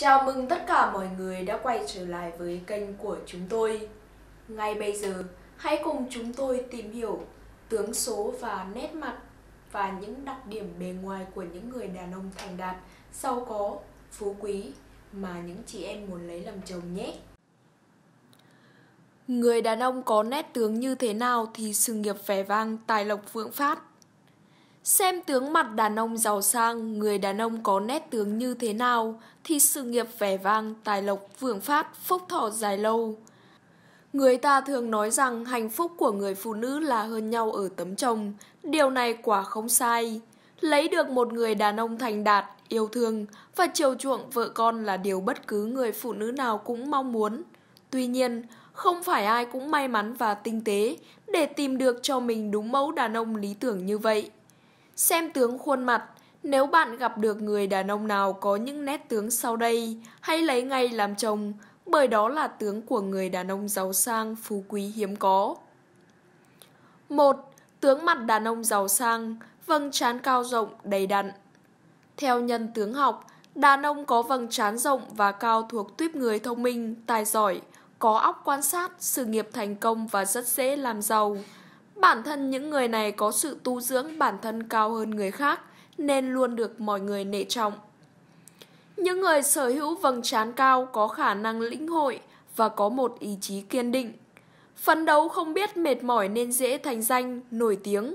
Chào mừng tất cả mọi người đã quay trở lại với kênh của chúng tôi. Ngay bây giờ, hãy cùng chúng tôi tìm hiểu tướng số và nét mặt và những đặc điểm bề ngoài của những người đàn ông thành đạt, giàu có, phú quý mà những chị em muốn lấy làm chồng nhé. Người đàn ông có nét tướng như thế nào thì sự nghiệp vẻ vang, tài lộc vượng phát. Xem tướng mặt đàn ông giàu sang, người đàn ông có nét tướng như thế nào, thì sự nghiệp vẻ vang, tài lộc, vượng phát, phúc thọ dài lâu. Người ta thường nói rằng hạnh phúc của người phụ nữ là hơn nhau ở tấm chồng, điều này quả không sai. Lấy được một người đàn ông thành đạt, yêu thương và chiều chuộng vợ con là điều bất cứ người phụ nữ nào cũng mong muốn. Tuy nhiên, không phải ai cũng may mắn và tinh tế để tìm được cho mình đúng mẫu đàn ông lý tưởng như vậy. Xem tướng khuôn mặt, nếu bạn gặp được người đàn ông nào có những nét tướng sau đây, hãy lấy ngay làm chồng, bởi đó là tướng của người đàn ông giàu sang, phú quý hiếm có. 1. Tướng mặt đàn ông giàu sang, vầng trán cao rộng, đầy đặn. Theo nhân tướng học, đàn ông có vầng trán rộng và cao thuộc tuyếp người thông minh, tài giỏi, có óc quan sát, sự nghiệp thành công và rất dễ làm giàu. Bản thân những người này có sự tu dưỡng bản thân cao hơn người khác nên luôn được mọi người nể trọng. Những người sở hữu vầng trán cao có khả năng lĩnh hội và có một ý chí kiên định. Phấn đấu không biết mệt mỏi nên dễ thành danh, nổi tiếng.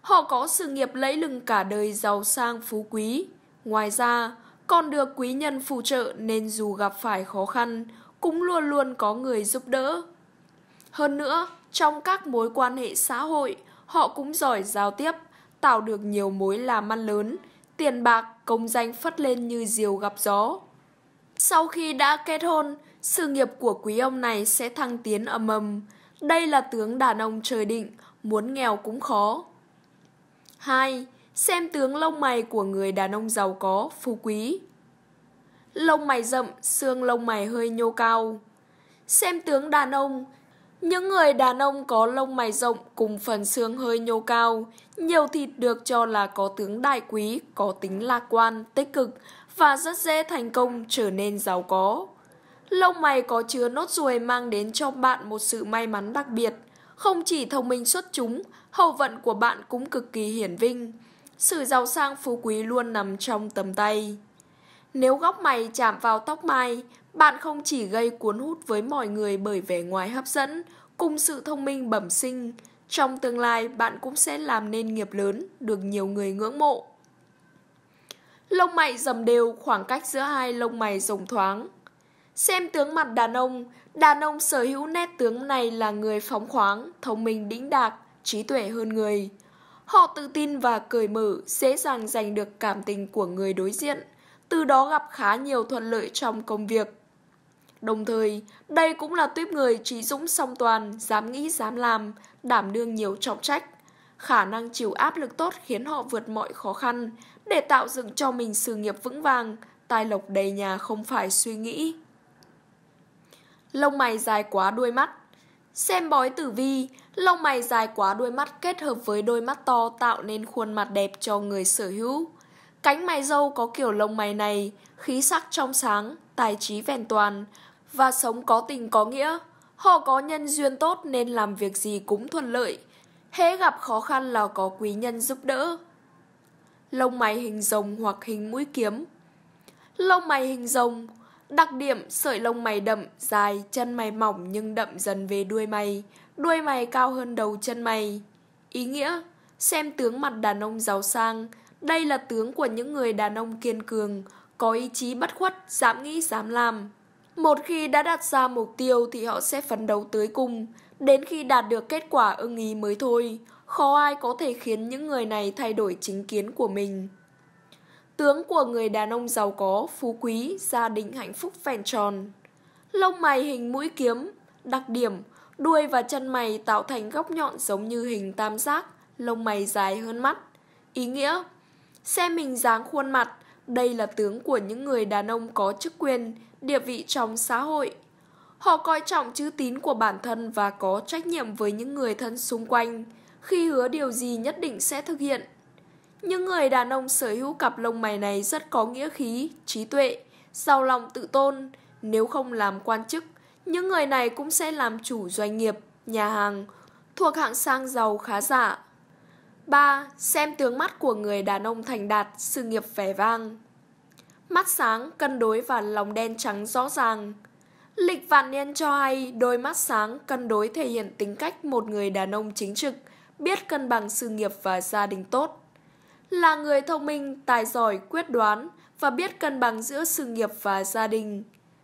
Họ có sự nghiệp lẫy lừng cả đời giàu sang phú quý. Ngoài ra, còn được quý nhân phù trợ nên dù gặp phải khó khăn, cũng luôn luôn có người giúp đỡ. Hơn nữa, trong các mối quan hệ xã hội, họ cũng giỏi giao tiếp, tạo được nhiều mối làm ăn lớn, tiền bạc, công danh phất lên như diều gặp gió. Sau khi đã kết hôn, sự nghiệp của quý ông này sẽ thăng tiến ầm ầm. Đây là tướng đàn ông trời định, muốn nghèo cũng khó. hai Xem tướng lông mày của người đàn ông giàu có, phú quý. Lông mày rậm, xương lông mày hơi nhô cao. Xem tướng đàn ông, những người đàn ông có lông mày rộng cùng phần xương hơi nhô cao, nhiều thịt được cho là có tướng đại quý, có tính lạc quan, tích cực và rất dễ thành công trở nên giàu có. Lông mày có chứa nốt ruồi mang đến cho bạn một sự may mắn đặc biệt. Không chỉ thông minh xuất chúng, hậu vận của bạn cũng cực kỳ hiển vinh. Sự giàu sang phú quý luôn nằm trong tầm tay. Nếu góc mày chạm vào tóc mai, bạn không chỉ gây cuốn hút với mọi người bởi vẻ ngoài hấp dẫn, cùng sự thông minh bẩm sinh, trong tương lai bạn cũng sẽ làm nên nghiệp lớn, được nhiều người ngưỡng mộ. Lông mày dầm đều, khoảng cách giữa hai lông mày rồng thoáng. Xem tướng mặt đàn ông, đàn ông sở hữu nét tướng này là người phóng khoáng, thông minh đĩnh đạc, trí tuệ hơn người. Họ tự tin và cởi mở, dễ dàng giành được cảm tình của người đối diện, từ đó gặp khá nhiều thuận lợi trong công việc. Đồng thời, đây cũng là tuyếp người trí dũng song toàn, dám nghĩ dám làm, đảm đương nhiều trọng trách. Khả năng chịu áp lực tốt khiến họ vượt mọi khó khăn để tạo dựng cho mình sự nghiệp vững vàng, tài lộc đầy nhà không phải suy nghĩ. Lông mày dài quá đuôi mắt Xem bói tử vi, lông mày dài quá đuôi mắt kết hợp với đôi mắt to tạo nên khuôn mặt đẹp cho người sở hữu. Cánh mày dâu có kiểu lông mày này, khí sắc trong sáng, tài trí vẹn toàn, và sống có tình có nghĩa. Họ có nhân duyên tốt nên làm việc gì cũng thuận lợi. Hễ gặp khó khăn là có quý nhân giúp đỡ. Lông mày hình rồng hoặc hình mũi kiếm Lông mày hình rồng Đặc điểm sợi lông mày đậm, dài, chân mày mỏng nhưng đậm dần về đuôi mày. Đuôi mày cao hơn đầu chân mày. Ý nghĩa, xem tướng mặt đàn ông giàu sang. Đây là tướng của những người đàn ông kiên cường, có ý chí bất khuất, dám nghĩ, dám làm. Một khi đã đặt ra mục tiêu thì họ sẽ phấn đấu tới cùng, đến khi đạt được kết quả ưng ý mới thôi. Khó ai có thể khiến những người này thay đổi chính kiến của mình. Tướng của người đàn ông giàu có, phú quý, gia đình hạnh phúc phèn tròn. Lông mày hình mũi kiếm, đặc điểm, đuôi và chân mày tạo thành góc nhọn giống như hình tam giác, lông mày dài hơn mắt. Ý nghĩa, xem mình dáng khuôn mặt, đây là tướng của những người đàn ông có chức quyền, địa vị trong xã hội. Họ coi trọng chữ tín của bản thân và có trách nhiệm với những người thân xung quanh, khi hứa điều gì nhất định sẽ thực hiện. Những người đàn ông sở hữu cặp lông mày này rất có nghĩa khí, trí tuệ, giàu lòng tự tôn. Nếu không làm quan chức, những người này cũng sẽ làm chủ doanh nghiệp, nhà hàng, thuộc hạng sang giàu khá giả. 3. Xem tướng mắt của người đàn ông thành đạt, sự nghiệp vẻ vang. Mắt sáng, cân đối và lòng đen trắng rõ ràng. Lịch vạn niên cho hay đôi mắt sáng cân đối thể hiện tính cách một người đàn ông chính trực, biết cân bằng sự nghiệp và gia đình tốt. Là người thông minh, tài giỏi, quyết đoán và biết cân bằng giữa sự nghiệp và gia đình.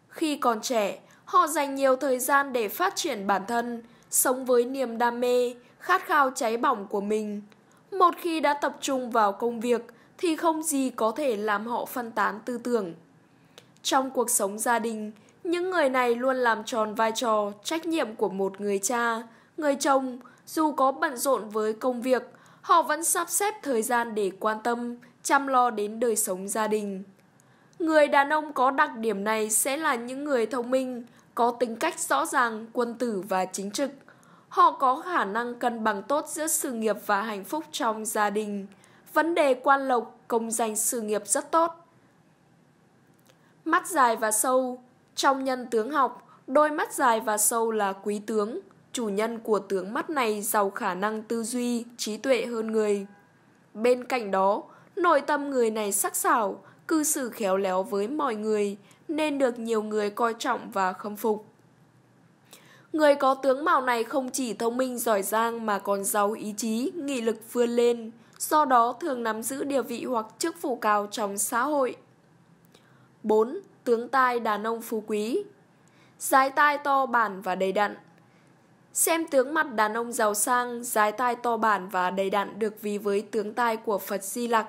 Khi còn trẻ, họ dành nhiều thời gian để phát triển bản thân, sống với niềm đam mê, khát khao cháy bỏng của mình – một khi đã tập trung vào công việc thì không gì có thể làm họ phân tán tư tưởng. Trong cuộc sống gia đình, những người này luôn làm tròn vai trò, trách nhiệm của một người cha, người chồng, dù có bận rộn với công việc, họ vẫn sắp xếp thời gian để quan tâm, chăm lo đến đời sống gia đình. Người đàn ông có đặc điểm này sẽ là những người thông minh, có tính cách rõ ràng, quân tử và chính trực. Họ có khả năng cân bằng tốt giữa sự nghiệp và hạnh phúc trong gia đình. Vấn đề quan lộc, công danh sự nghiệp rất tốt. Mắt dài và sâu Trong nhân tướng học, đôi mắt dài và sâu là quý tướng. Chủ nhân của tướng mắt này giàu khả năng tư duy, trí tuệ hơn người. Bên cạnh đó, nội tâm người này sắc sảo, cư xử khéo léo với mọi người, nên được nhiều người coi trọng và khâm phục. Người có tướng mạo này không chỉ thông minh giỏi giang mà còn giàu ý chí, nghị lực vươn lên, do đó thường nắm giữ địa vị hoặc chức vụ cao trong xã hội. 4. Tướng tai đàn ông phú quý Giái tai to bản và đầy đặn Xem tướng mặt đàn ông giàu sang, giái tai to bản và đầy đặn được ví với tướng tai của Phật Di Lặc.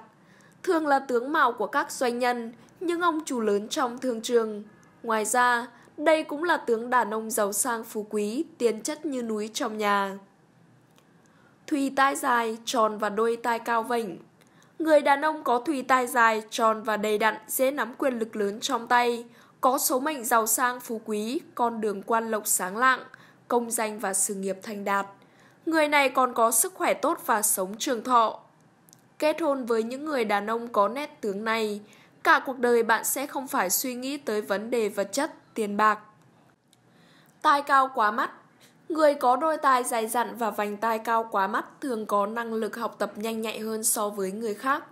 Thường là tướng mạo của các doanh nhân, những ông chủ lớn trong thương trường. Ngoài ra, đây cũng là tướng đàn ông giàu sang phú quý, tiến chất như núi trong nhà. Thùy tai dài, tròn và đôi tai cao vảnh. Người đàn ông có thùy tai dài, tròn và đầy đặn dễ nắm quyền lực lớn trong tay, có số mệnh giàu sang phú quý, con đường quan lộc sáng lạng, công danh và sự nghiệp thành đạt. Người này còn có sức khỏe tốt và sống trường thọ. Kết hôn với những người đàn ông có nét tướng này, cả cuộc đời bạn sẽ không phải suy nghĩ tới vấn đề vật chất tiền bạc. Tai cao quá mắt Người có đôi tai dài dặn và vành tai cao quá mắt thường có năng lực học tập nhanh nhạy hơn so với người khác.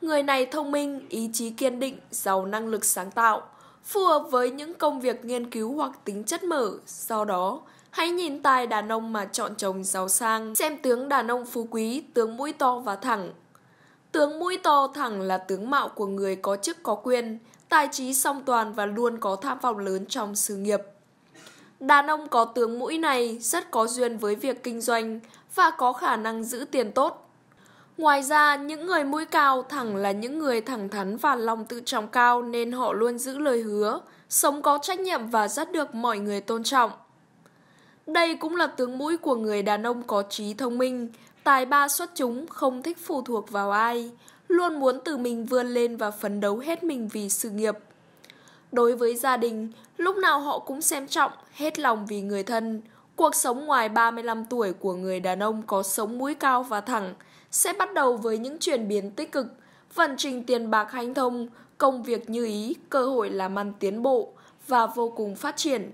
Người này thông minh, ý chí kiên định, giàu năng lực sáng tạo, phù hợp với những công việc nghiên cứu hoặc tính chất mở. Do đó, hãy nhìn tai đàn ông mà chọn chồng giàu sang, xem tướng đàn ông phú quý, tướng mũi to và thẳng. Tướng mũi to thẳng là tướng mạo của người có chức có quyền, tài trí song toàn và luôn có tham vọng lớn trong sự nghiệp. Đàn ông có tướng mũi này rất có duyên với việc kinh doanh và có khả năng giữ tiền tốt. Ngoài ra, những người mũi cao thẳng là những người thẳng thắn và lòng tự trọng cao nên họ luôn giữ lời hứa, sống có trách nhiệm và rất được mọi người tôn trọng. Đây cũng là tướng mũi của người đàn ông có trí thông minh Tài ba xuất chúng không thích phụ thuộc vào ai, luôn muốn tự mình vươn lên và phấn đấu hết mình vì sự nghiệp. Đối với gia đình, lúc nào họ cũng xem trọng, hết lòng vì người thân. Cuộc sống ngoài 35 tuổi của người đàn ông có sống mũi cao và thẳng sẽ bắt đầu với những chuyển biến tích cực, vận trình tiền bạc hanh thông, công việc như ý, cơ hội làm ăn tiến bộ và vô cùng phát triển.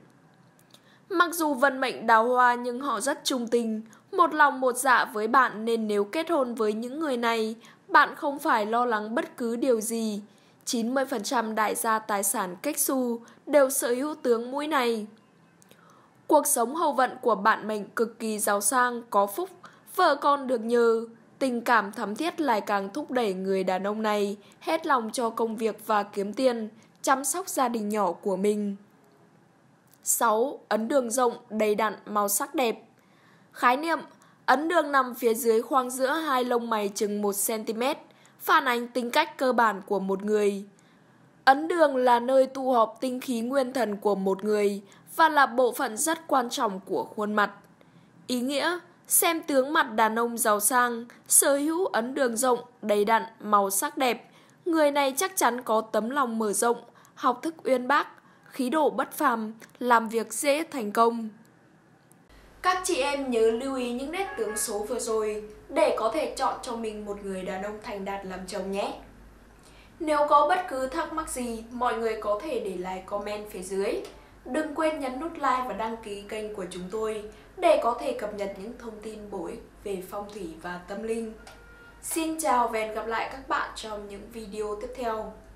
Mặc dù vận mệnh đào hoa nhưng họ rất trung tình, một lòng một dạ với bạn nên nếu kết hôn với những người này, bạn không phải lo lắng bất cứ điều gì. 90% đại gia tài sản cách xu đều sở hữu tướng mũi này. Cuộc sống hậu vận của bạn mệnh cực kỳ giàu sang, có phúc, vợ con được nhờ. Tình cảm thắm thiết lại càng thúc đẩy người đàn ông này hết lòng cho công việc và kiếm tiền, chăm sóc gia đình nhỏ của mình. 6. Ấn đường rộng, đầy đặn, màu sắc đẹp Khái niệm, ấn đường nằm phía dưới khoang giữa hai lông mày chừng 1cm, phản ánh tính cách cơ bản của một người. Ấn đường là nơi tụ họp tinh khí nguyên thần của một người và là bộ phận rất quan trọng của khuôn mặt. Ý nghĩa, xem tướng mặt đàn ông giàu sang, sở hữu ấn đường rộng, đầy đặn, màu sắc đẹp, người này chắc chắn có tấm lòng mở rộng, học thức uyên bác, khí độ bất phàm, làm việc dễ thành công. Các chị em nhớ lưu ý những nét tướng số vừa rồi để có thể chọn cho mình một người đàn ông thành đạt làm chồng nhé. Nếu có bất cứ thắc mắc gì, mọi người có thể để lại comment phía dưới. Đừng quên nhấn nút like và đăng ký kênh của chúng tôi để có thể cập nhật những thông tin bổ ích về phong thủy và tâm linh. Xin chào và hẹn gặp lại các bạn trong những video tiếp theo.